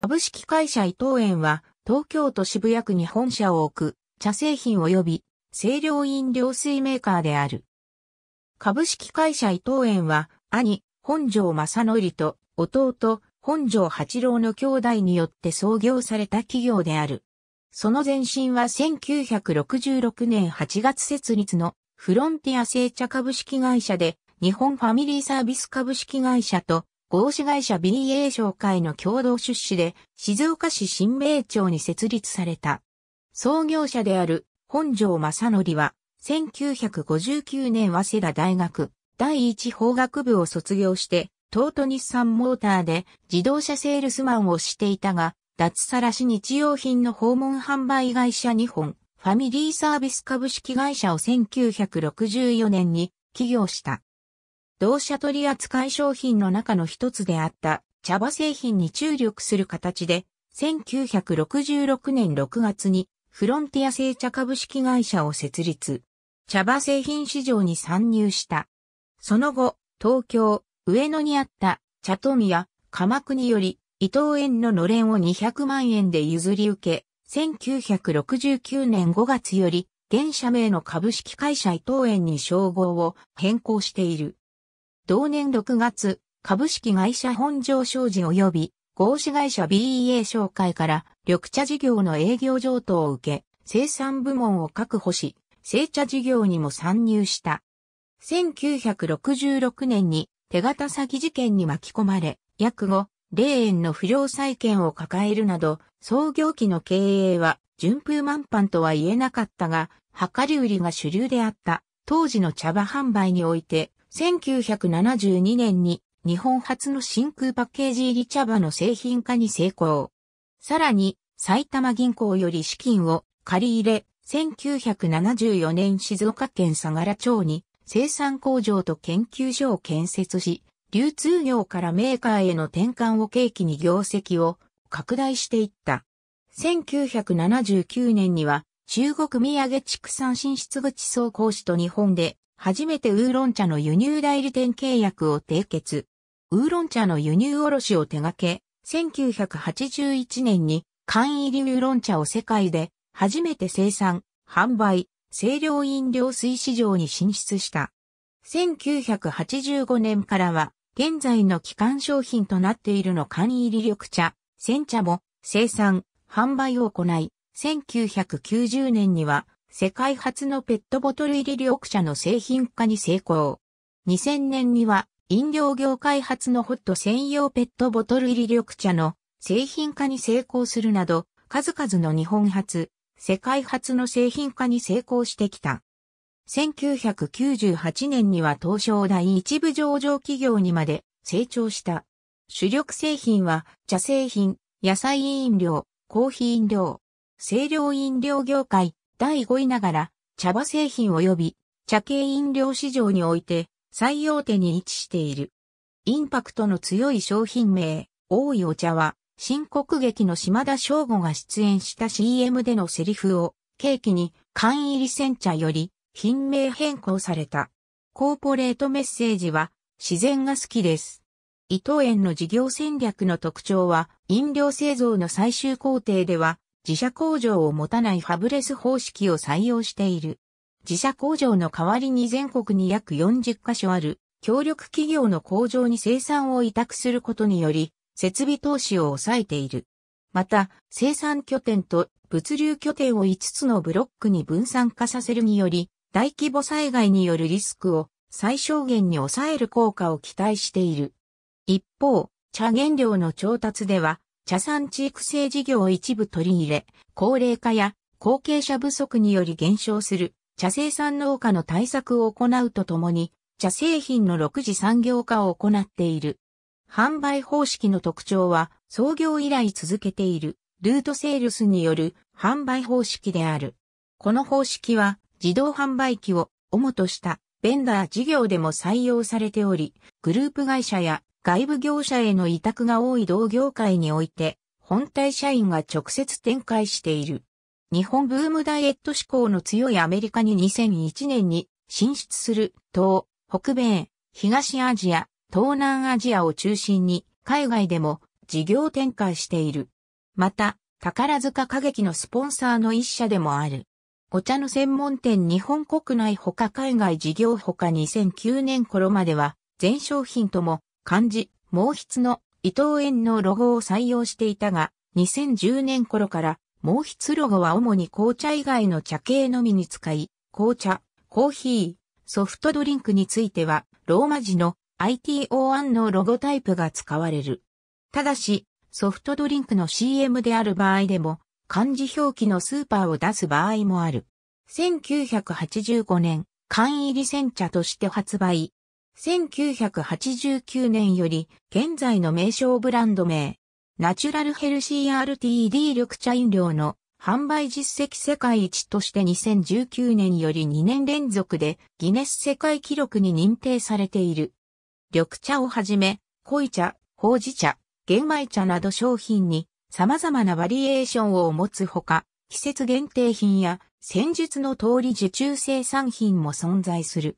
株式会社伊藤園は、東京都渋谷区に本社を置く、茶製品及び、清涼飲料水メーカーである。株式会社伊藤園は、兄、本庄正則と、弟、本庄八郎の兄弟によって創業された企業である。その前身は1966年8月設立のフロンティア製茶株式会社で、日本ファミリーサービス株式会社と合資会社 BA 商会の共同出資で、静岡市新名町に設立された。創業者である本庄正則は、1959年早稲田大学第一法学部を卒業して、東都日産モーターで自動車セールスマンをしていたが、脱サラし日用品の訪問販売会社日本、ファミリーサービス株式会社を1964年に起業した。同社取扱商品の中の一つであった茶葉製品に注力する形で、1966年6月にフロンティア製茶株式会社を設立。茶葉製品市場に参入した。その後、東京、上野にあった茶富や鎌国より伊藤園ののれんを200万円で譲り受け、1969年5月より現社名の株式会社伊藤園に称号を変更している。同年6月、株式会社本庄商事及び合資会社 BEA 商会から緑茶事業の営業譲渡を受け、生産部門を確保し、製茶事業にも参入した。1966年に手形詐欺事件に巻き込まれ、約5、霊園の不良債権を抱えるなど、創業期の経営は順風満帆とは言えなかったが、量り売りが主流であった。当時の茶葉販売において、1972年に日本初の真空パッケージ入り茶葉の製品化に成功。さらに、埼玉銀行より資金を借り入れ、1974年静岡県相良町に生産工場と研究所を建設し、流通業からメーカーへの転換を契機に業績を拡大していった。1979年には中国土産畜産進出口総工士と日本で初めてウーロン茶の輸入代理店契約を締結。ウーロン茶の輸入卸を手掛け、1981年に缶入りウーロン茶を世界で初めて生産、販売、清涼飲料水市場に進出した。1985年からは、現在の基幹商品となっているの缶入り緑茶、煎茶も生産、販売を行い、1990年には世界初のペットボトル入り緑茶の製品化に成功。2000年には飲料業界初のホット専用ペットボトル入り緑茶の製品化に成功するなど、数々の日本初、世界初の製品化に成功してきた。1998年には東証第一部上場企業にまで成長した。主力製品は茶製品、野菜飲料、コーヒー飲料、清涼飲料業界、第5位ながら、茶葉製品及び茶系飲料市場において最大手に位置している。インパクトの強い商品名、多いお茶は、新国劇の島田翔吾が出演した CM でのセリフを、ケーキに缶入り煎茶より品名変更された。コーポレートメッセージは、自然が好きです。伊藤園の事業戦略の特徴は、飲料製造の最終工程では、自社工場を持たないファブレス方式を採用している。自社工場の代わりに全国に約40カ所ある協力企業の工場に生産を委託することにより、設備投資を抑えている。また、生産拠点と物流拠点を5つのブロックに分散化させるにより、大規模災害によるリスクを最小限に抑える効果を期待している。一方、茶原料の調達では、茶産地育成事業を一部取り入れ、高齢化や後継者不足により減少する茶生産農家の対策を行うとともに、茶製品の6次産業化を行っている。販売方式の特徴は、創業以来続けている、ルートセールスによる販売方式である。この方式は、自動販売機を主としたベンダー事業でも採用されており、グループ会社や外部業者への委託が多い同業界において、本体社員が直接展開している。日本ブームダイエット志向の強いアメリカに2001年に進出する東、北米、東アジア、東南アジアを中心に海外でも事業展開している。また、宝塚歌劇のスポンサーの一社でもある。お茶の専門店日本国内ほか海外事業か2009年頃までは全商品とも漢字、毛筆の伊藤園のロゴを採用していたが、2010年頃から毛筆ロゴは主に紅茶以外の茶系のみに使い、紅茶、コーヒー、ソフトドリンクについては、ローマ字の ITO1 のロゴタイプが使われる。ただし、ソフトドリンクの CM である場合でも、漢字表記のスーパーを出す場合もある。1985年、缶入り煎茶として発売、1989年より現在の名称ブランド名、ナチュラルヘルシー RTD 緑茶飲料の販売実績世界一として2019年より2年連続でギネス世界記録に認定されている。緑茶をはじめ、濃茶、ほうじ茶、玄米茶など商品に様々なバリエーションを持つほか、季節限定品や戦術の通り受注生産品も存在する。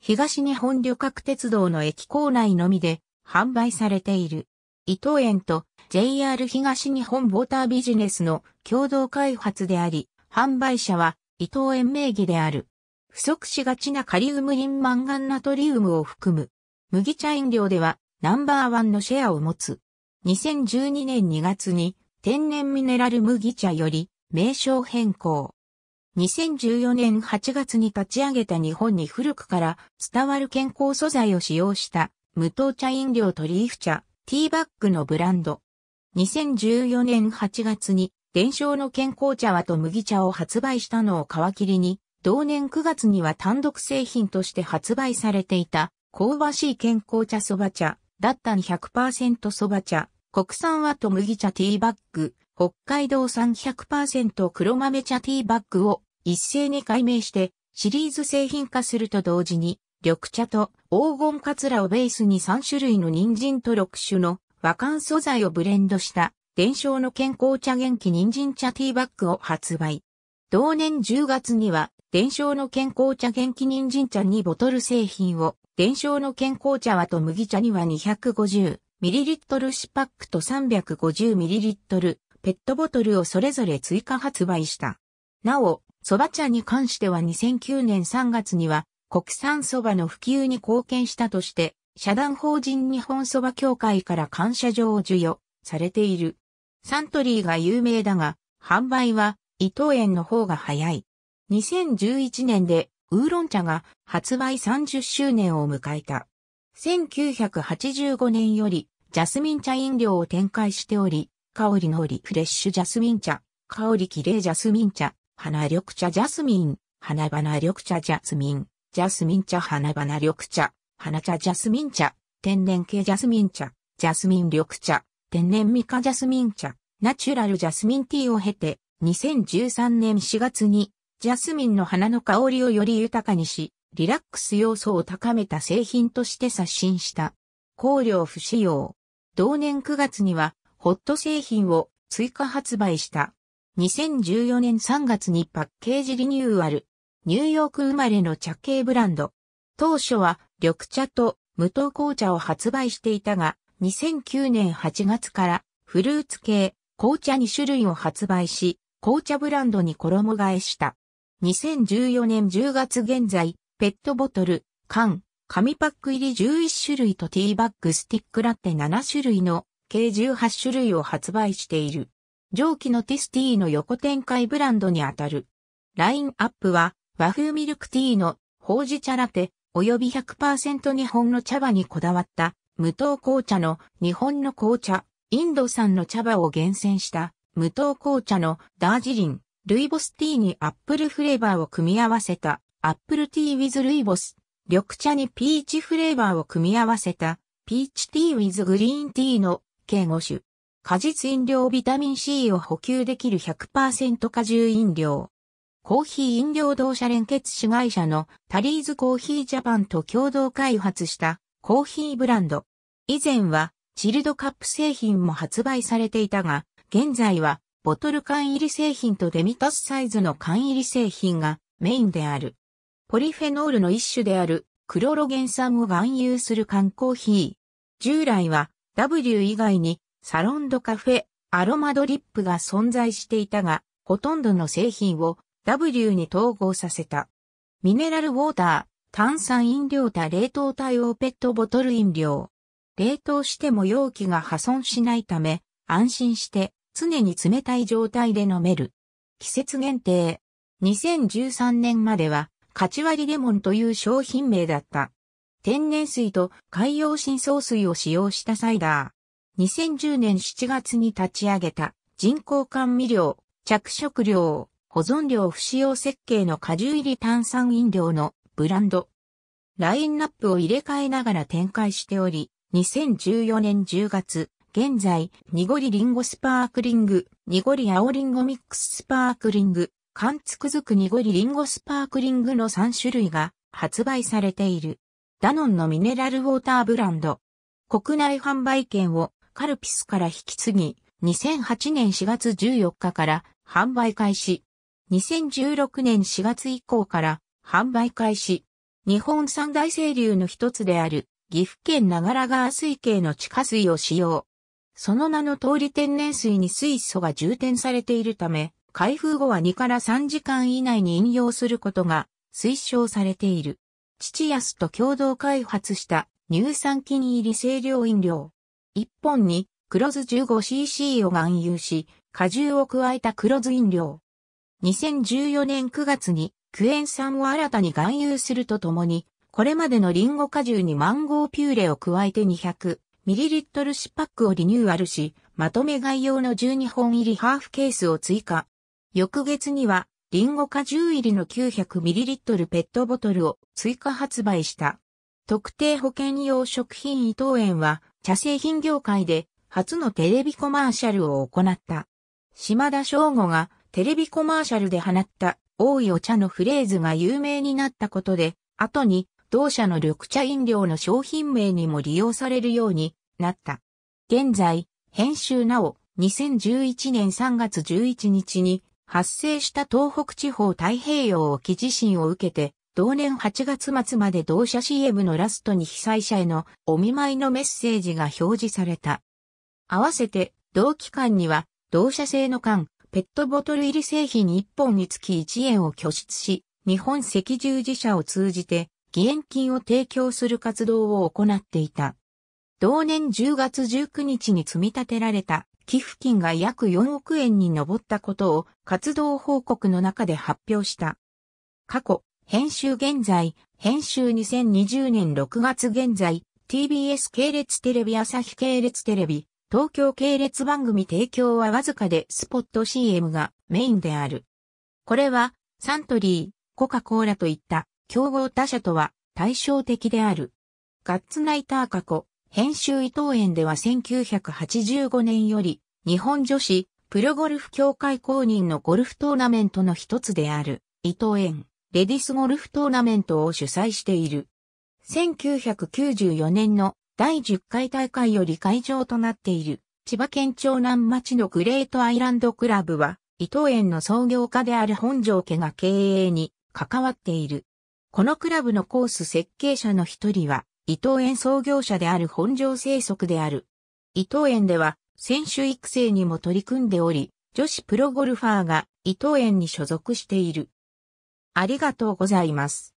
東日本旅客鉄道の駅構内のみで販売されている。伊藤園と JR 東日本ウォータービジネスの共同開発であり、販売者は伊藤園名義である。不足しがちなカリウムリンマンガンナトリウムを含む。麦茶飲料ではナンバーワンのシェアを持つ。2012年2月に天然ミネラル麦茶より名称変更。2014年8月に立ち上げた日本に古くから伝わる健康素材を使用した無糖茶飲料とリーフ茶、ティーバッグのブランド。2014年8月に伝承の健康茶和と麦茶を発売したのを皮切りに、同年9月には単独製品として発売されていた香ばしい健康茶そば茶、だったん100%そば茶、国産和と麦茶ティーバッグ、北海道産100%黒豆茶ティーバッグを一斉に改名してシリーズ製品化すると同時に、緑茶と黄金カツラをベースに3種類の人参と6種の和漢素材をブレンドした伝承の健康茶元気人参茶ティーバッグを発売。同年10月には伝承の健康茶元気人参茶にボトル製品を伝承の健康茶はと麦茶には 250ml シパックと 350ml ペットボトルをそれぞれ追加発売した。なお、蕎麦茶に関しては2009年3月には国産蕎麦の普及に貢献したとして、社団法人日本蕎麦協会から感謝状を授与されている。サントリーが有名だが、販売は伊藤園の方が早い。2011年でウーロン茶が発売30周年を迎えた。1985年よりジャスミン茶飲料を展開しており、香りのりフレッシュジャスミン茶、香り綺麗ジャスミン茶、花緑茶ジャスミン、花花緑茶ジャスミン、ジャスミン茶花花緑茶、花茶ジャスミン茶、天然系ジャスミン茶、ジャスミン緑茶、天然ミカジャスミン茶、ナチュラルジャスミンティーを経て、2013年4月に、ジャスミンの花の香りをより豊かにし、リラックス要素を高めた製品として刷新した。香料不使用。同年9月には、ホット製品を追加発売した。2014年3月にパッケージリニューアル。ニューヨーク生まれの茶系ブランド。当初は緑茶と無糖紅茶を発売していたが、2009年8月からフルーツ系紅茶2種類を発売し、紅茶ブランドに衣替えした。2014年10月現在、ペットボトル、缶、紙パック入り11種類とティーバッグスティックラテ7種類の計18種類を発売している。上記のティスティーの横展開ブランドにあたる。ラインアップは和風ミルクティーのほうじ茶ラテ及び100%日本の茶葉にこだわった無糖紅茶の日本の紅茶、インド産の茶葉を厳選した無糖紅茶のダージリン、ルイボスティーにアップルフレーバーを組み合わせたアップルティーウィズルイボス、緑茶にピーチフレーバーを組み合わせたピーチティーウィズグリーンティーの計5種。果実飲料ビタミン C を補給できる100%果汁飲料。コーヒー飲料同社連結子会社のタリーズコーヒージャパンと共同開発したコーヒーブランド。以前はチルドカップ製品も発売されていたが、現在はボトル缶入り製品とデミタスサイズの缶入り製品がメインである。ポリフェノールの一種であるクロロゲン酸を含有する缶コーヒー。従来は W 以外にサロンドカフェ、アロマドリップが存在していたが、ほとんどの製品を W に統合させた。ミネラルウォーター、炭酸飲料多冷凍対応ペットボトル飲料。冷凍しても容器が破損しないため、安心して常に冷たい状態で飲める。季節限定。2013年までは、カチワリレモンという商品名だった。天然水と海洋深層水を使用したサイダー。2010年7月に立ち上げた人工甘味料、着色料、保存料不使用設計の果汁入り炭酸飲料のブランド。ラインナップを入れ替えながら展開しており、2014年10月、現在、濁りリンゴスパークリング、濁り青リンゴミックススパークリング、缶つくづく濁りリンゴスパークリングの3種類が発売されている。ダノンのミネラルウォーターブランド。国内販売権をカルピスから引き継ぎ、2008年4月14日から販売開始。2016年4月以降から販売開始。日本三大清流の一つである岐阜県長良川水系の地下水を使用。その名の通り天然水に水素が充填されているため、開封後は2から3時間以内に飲用することが推奨されている。父安と共同開発した乳酸菌入り清涼飲料。1本に黒酢 15cc を含有し、果汁を加えた黒酢飲料。2014年9月にクエン酸を新たに含有するとともに、これまでのリンゴ果汁にマンゴーピューレを加えて 200ml シパックをリニューアルし、まとめ外用の12本入りハーフケースを追加。翌月には、リンゴ果汁入りの 900ml ペットボトルを追加発売した。特定保険用食品伊藤園は、茶製品業界で初のテレビコマーシャルを行った。島田翔吾がテレビコマーシャルで放った多いお茶のフレーズが有名になったことで、後に同社の緑茶飲料の商品名にも利用されるようになった。現在、編集なお、2011年3月11日に発生した東北地方太平洋沖地震を受けて同年8月末まで同社 CM のラストに被災者へのお見舞いのメッセージが表示された。合わせて、同期間には、同社製の缶、ペットボトル入り製品1本につき1円を拠出し、日本赤十字社を通じて、義援金を提供する活動を行っていた。同年10月19日に積み立てられた寄付金が約4億円に上ったことを活動報告の中で発表した。過去、編集現在、編集2020年6月現在、TBS 系列テレビ朝日系列テレビ、東京系列番組提供はわずかでスポット CM がメインである。これは、サントリー、コカ・コーラといった競合他社とは対照的である。ガッツナイター過去、編集伊藤園では1985年より、日本女子、プロゴルフ協会公認のゴルフトーナメントの一つである、伊藤園。レディスゴルフトーナメントを主催している。1994年の第10回大会より会場となっている千葉県長南町のグレートアイランドクラブは、伊藤園の創業家である本庄家が経営に関わっている。このクラブのコース設計者の一人は、伊藤園創業者である本庄生息である。伊藤園では、選手育成にも取り組んでおり、女子プロゴルファーが伊藤園に所属している。ありがとうございます。